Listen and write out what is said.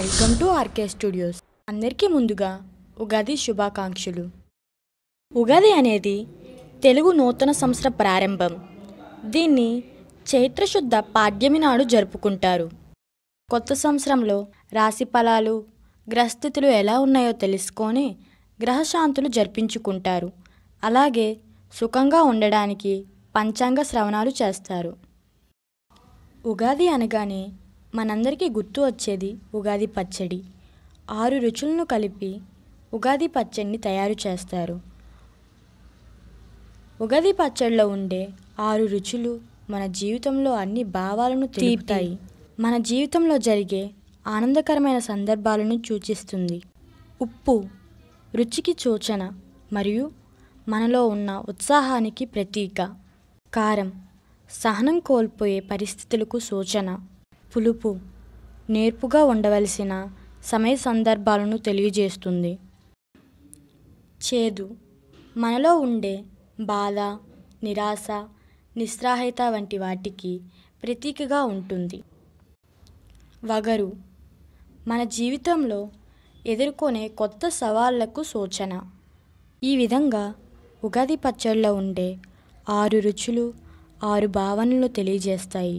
welcome to RK studios అందరికీ ముందుగా ఉగాది శుభాకాంక్షలు ఉగాది అనేది తెలుగు నూతన సంవత్సర ప్రారంభం దీన్ని చైత్రశుద్ధ పాడ్యమి నాడు జరుపుకుంటారు కొత్త సంవత్సరంలో రాశి ఫలాలు గ్రహస్థితులు ఎలా ఉన్నాయో తెలుసుకొని గ్రహశాంతులు జరిపించుకుంటారు అలాగే సుఖంగా ఉండడానికి పంచాంగ శ్రవణాలు చేస్తారు ఉగాది అనగానే మనందరికీ గుర్తు వచ్చేది ఉగాది పచ్చడి ఆరు రుచులను కలిపి ఉగాది పచ్చడిని తయారు చేస్తారు ఉగాది పచ్చడిలో ఉండే ఆరు రుచులు మన జీవితంలో అన్ని భావాలను తీపుతాయి మన జీవితంలో జరిగే ఆనందకరమైన సందర్భాలను సూచిస్తుంది ఉప్పు రుచికి సూచన మరియు మనలో ఉన్న ఉత్సాహానికి ప్రతీక కారం సహనం కోల్పోయే పరిస్థితులకు సూచన పులుపు నేర్పుగా ఉండవలసిన సమయ సందర్భాలను తెలియజేస్తుంది చేదు మనలో ఉండే బాధ నిరాశ నిస్సహాయత వంటి వాటికి ప్రతీకగా ఉంటుంది వగరు మన జీవితంలో ఎదుర్కొనే కొత్త సవాళ్లకు సూచన ఈ విధంగా ఉగాది పచ్చళ్ళలో ఉండే ఆరు రుచులు ఆరు భావనలు తెలియజేస్తాయి